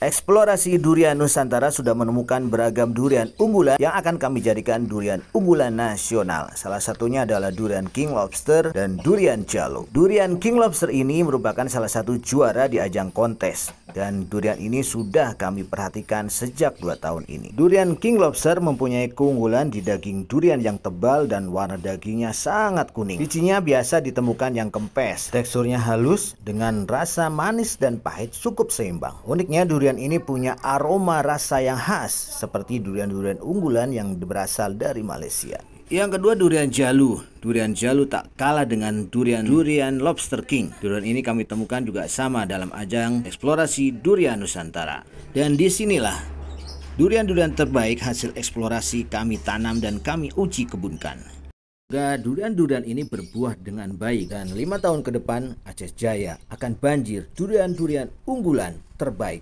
Eksplorasi durian Nusantara sudah menemukan beragam durian unggulan yang akan kami jadikan durian unggulan nasional. Salah satunya adalah durian King Lobster dan durian Jaluk. Durian King Lobster ini merupakan salah satu juara di ajang kontes dan durian ini sudah kami perhatikan sejak 2 tahun ini. Durian King Lobster mempunyai keunggulan di daging durian yang tebal dan warna dagingnya sangat kuning. Bijinya biasa ditemukan yang kempes, teksturnya halus dengan rasa manis dan pahit cukup seimbang. Uniknya durian durian ini punya aroma rasa yang khas seperti durian-durian unggulan yang berasal dari Malaysia. Yang kedua durian jalu. Durian jalu tak kalah dengan durian durian lobster king. Durian ini kami temukan juga sama dalam ajang eksplorasi durian Nusantara. Dan disinilah durian-durian terbaik hasil eksplorasi kami tanam dan kami uji kebunkan. Durian-durian ini berbuah dengan baik dan lima tahun ke depan Aceh Jaya akan banjir durian-durian unggulan terbaik.